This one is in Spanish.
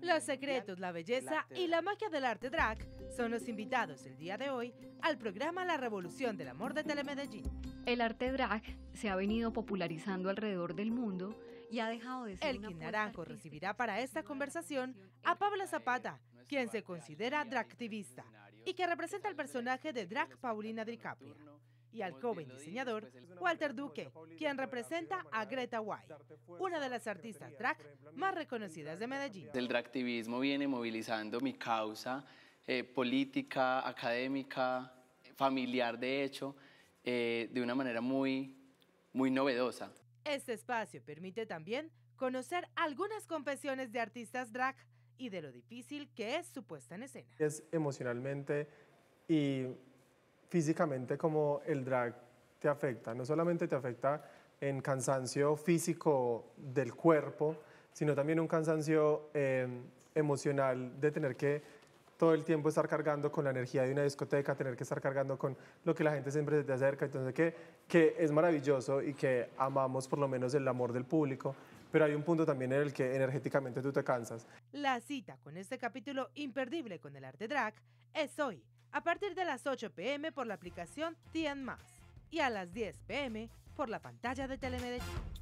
Los secretos, la belleza y la magia del arte drag son los invitados el día de hoy al programa La Revolución del Amor de Telemedellín. El arte drag se ha venido popularizando alrededor del mundo y ha dejado de ser El Elkin Naranjo recibirá para esta conversación a Pablo Zapata, quien se considera activista y que representa el personaje de drag Paulina Dricaprio y al joven diseñador pues, Walter Duque, quien representa a Greta White una de las artistas drag más reconocidas de Medellín. El dragtivismo viene movilizando mi causa eh, política, académica, familiar de hecho, eh, de una manera muy, muy novedosa. Este espacio permite también conocer algunas confesiones de artistas drag y de lo difícil que es su puesta en escena. Es emocionalmente y físicamente como el drag te afecta. No solamente te afecta en cansancio físico del cuerpo, sino también un cansancio eh, emocional de tener que todo el tiempo estar cargando con la energía de una discoteca, tener que estar cargando con lo que la gente siempre se te acerca, entonces que, que es maravilloso y que amamos por lo menos el amor del público, pero hay un punto también en el que energéticamente tú te cansas. La cita con este capítulo imperdible con el arte drag es hoy a partir de las 8 pm por la aplicación TN+, y a las 10 pm por la pantalla de Telemedellín.